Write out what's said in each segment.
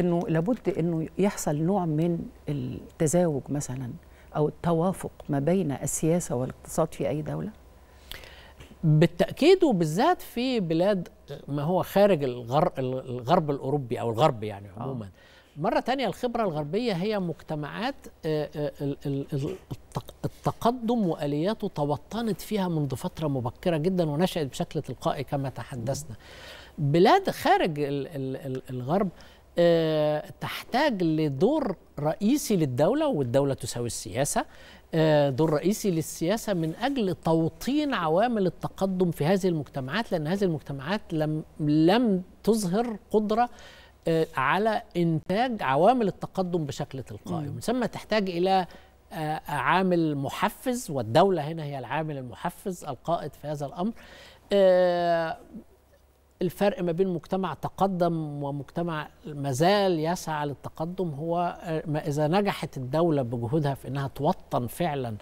انه لابد انه يحصل نوع من التزاوج مثلا او التوافق ما بين السياسه والاقتصاد في اي دوله بالتاكيد وبالذات في بلاد ما هو خارج الغرب الغرب الاوروبي او الغرب يعني آه. عموما آه. مرة تانية الخبرة الغربية هي مجتمعات آه، آه، التقدم وآلياته توطنت فيها منذ فترة مبكرة جدا ونشأت بشكل تلقائي كما تحدثنا بلاد خارج الغرب آه، تحتاج لدور رئيسي للدولة والدولة تساوي السياسة آه، دور رئيسي للسياسة من أجل توطين عوامل التقدم في هذه المجتمعات لأن هذه المجتمعات لم, لم تظهر قدرة آه، على إنتاج عوامل التقدم بشكل تلقائي ومن ثم تحتاج إلى عامل محفز والدولة هنا هي العامل المحفز القائد في هذا الأمر الفرق ما بين مجتمع تقدم ومجتمع مازال يسعى للتقدم هو ما إذا نجحت الدولة بجهودها في أنها توطن فعلا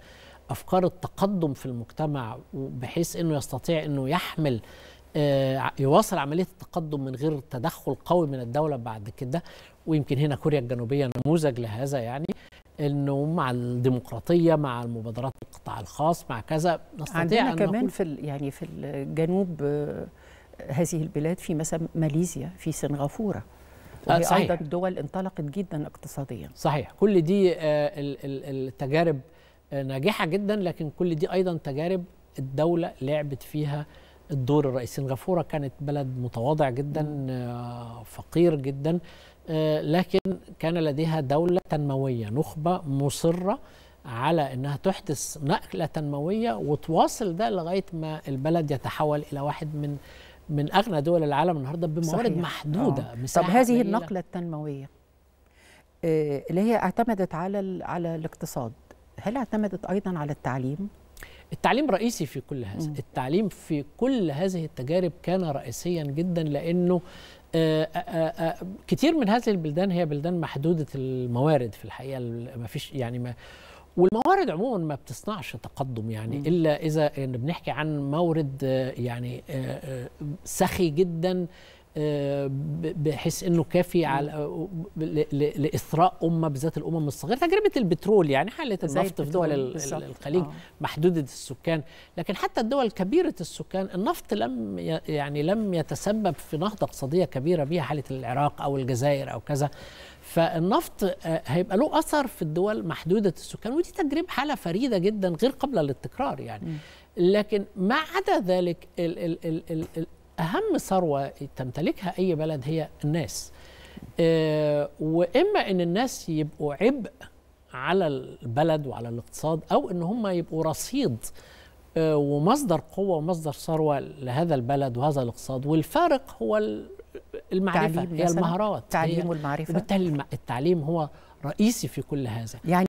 أفكار التقدم في المجتمع بحيث أنه يستطيع أنه يحمل آه، يواصل عملية التقدم من غير تدخل قوي من الدولة بعد كده ويمكن هنا كوريا الجنوبية نموذج لهذا يعني انه مع الديمقراطيه مع المبادرات القطاع الخاص مع كذا نستطيع عندنا أن كمان في يعني في الجنوب آه، هذه البلاد في مثلا ماليزيا في سنغافوره آه، وهي صحيح. ايضا دول انطلقت جدا اقتصاديا صحيح كل دي آه، التجارب آه، ناجحه جدا لكن كل دي ايضا تجارب الدوله لعبت فيها الدور الرئيسي سنغافوره كانت بلد متواضع جدا فقير جدا لكن كان لديها دوله تنمويه نخبه مصره على انها تحدث نقله تنمويه وتواصل ده لغايه ما البلد يتحول الى واحد من من اغنى دول العالم النهارده بموارد محدوده آه. طب هذه النقله التنمويه آه، اللي هي اعتمدت على على الاقتصاد هل اعتمدت ايضا على التعليم التعليم رئيسي في كل هذا التعليم في كل هذه التجارب كان رئيسيا جدا لانه كثير آه، كتير من هذه البلدان هي بلدان محدوده الموارد في الحقيقه ما فيش يعني ما والموارد عموما ما بتصنعش تقدم يعني الا اذا بنحكي عن مورد آه، يعني آه، آه، سخي جدا آه، بحيث انه كافي على لاثراء امه بالذات الامم الصغيره تجربه البترول يعني حاله النفط في دول الخليج آه. محدوده السكان لكن حتى الدول كبيره السكان النفط لم يعني لم يتسبب في نهضه اقتصاديه كبيره بها حاله العراق او الجزائر او كذا فالنفط آه، هيبقى له اثر في الدول محدوده السكان ودي تجربه حاله فريده جدا غير قابله للتكرار يعني م. لكن ما عدا ذلك ال ال ال ال اهم ثروه تمتلكها اي بلد هي الناس آه، واما ان الناس يبقوا عبء على البلد وعلى الاقتصاد او ان هم يبقوا رصيد آه، ومصدر قوه ومصدر ثروه لهذا البلد وهذا الاقتصاد والفارق هو المعرفه هي المهارات التعليم والمعرفه وبالتالي التعليم هو رئيسي في كل هذا يعني